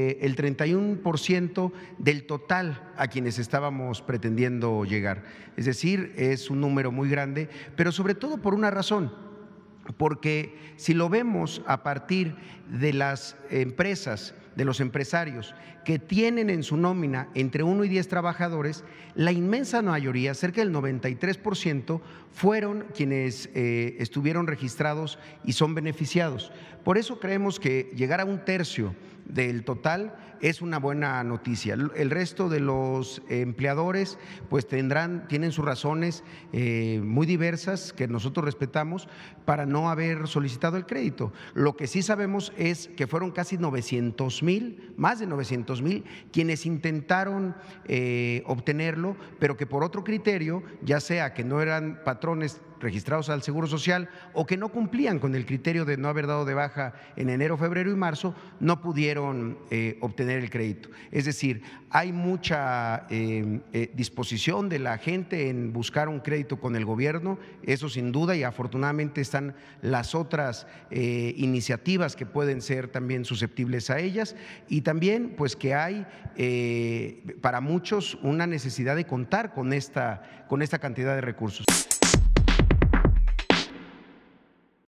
el 31% del total a quienes estábamos pretendiendo llegar. Es decir, es un número muy grande, pero sobre todo por una razón, porque si lo vemos a partir de las empresas, de los empresarios que tienen en su nómina entre 1 y 10 trabajadores, la inmensa mayoría, cerca del 93%, fueron quienes eh, estuvieron registrados y son beneficiados. Por eso creemos que llegar a un tercio del total es una buena noticia. El resto de los empleadores pues tendrán, tienen sus razones eh, muy diversas que nosotros respetamos para no haber solicitado el crédito. Lo que sí sabemos es que fueron casi 900 mil, más de 900 mil, quienes intentaron eh, obtenerlo, pero que por otro criterio, ya sea que no eran patrones registrados al Seguro Social o que no cumplían con el criterio de no haber dado de baja en enero, febrero y marzo, no pudieron eh, obtener el crédito. Es decir, hay mucha eh, eh, disposición de la gente en buscar un crédito con el gobierno, eso sin duda, y afortunadamente están las otras iniciativas que pueden ser también susceptibles a ellas, y también pues que hay para muchos una necesidad de contar con esta, con esta cantidad de recursos.